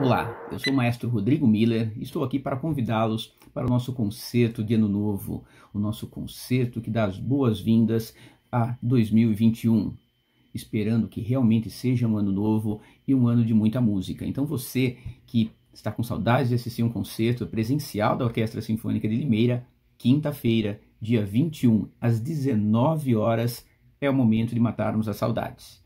Olá, eu sou o maestro Rodrigo Miller e estou aqui para convidá-los para o nosso concerto de Ano Novo, o nosso concerto que dá as boas-vindas a 2021, esperando que realmente seja um ano novo e um ano de muita música. Então você que está com saudades de assistir um concerto presencial da Orquestra Sinfônica de Limeira, quinta-feira, dia 21, às 19 horas, é o momento de matarmos as saudades.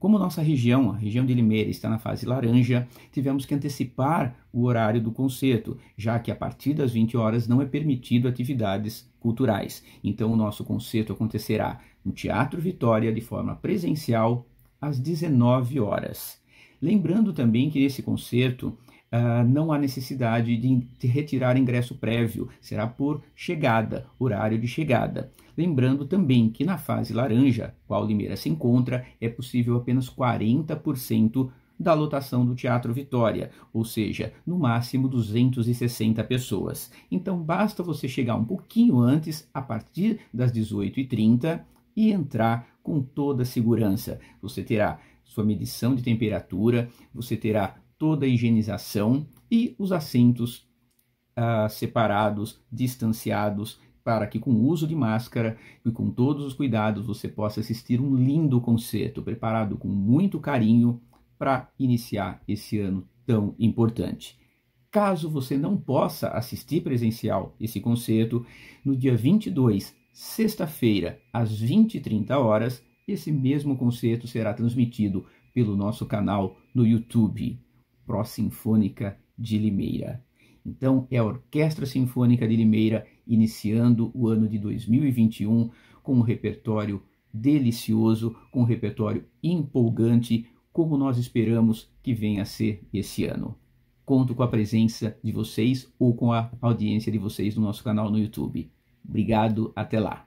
Como nossa região, a região de Limeira, está na fase laranja, tivemos que antecipar o horário do concerto, já que a partir das 20 horas não é permitido atividades culturais. Então, o nosso concerto acontecerá no Teatro Vitória de forma presencial às 19 horas. Lembrando também que esse concerto Uh, não há necessidade de retirar ingresso prévio, será por chegada, horário de chegada. Lembrando também que na fase laranja, qual Limeira se encontra, é possível apenas 40% da lotação do Teatro Vitória, ou seja, no máximo 260 pessoas. Então basta você chegar um pouquinho antes, a partir das 18h30, e entrar com toda a segurança. Você terá sua medição de temperatura, você terá toda a higienização e os assentos ah, separados, distanciados, para que com o uso de máscara e com todos os cuidados você possa assistir um lindo concerto preparado com muito carinho para iniciar esse ano tão importante. Caso você não possa assistir presencial esse concerto, no dia 22, sexta-feira, às 20 e 30 horas, esse mesmo concerto será transmitido pelo nosso canal no YouTube. Pró-Sinfônica de Limeira. Então, é a Orquestra Sinfônica de Limeira iniciando o ano de 2021 com um repertório delicioso, com um repertório empolgante, como nós esperamos que venha a ser esse ano. Conto com a presença de vocês ou com a audiência de vocês no nosso canal no YouTube. Obrigado, até lá!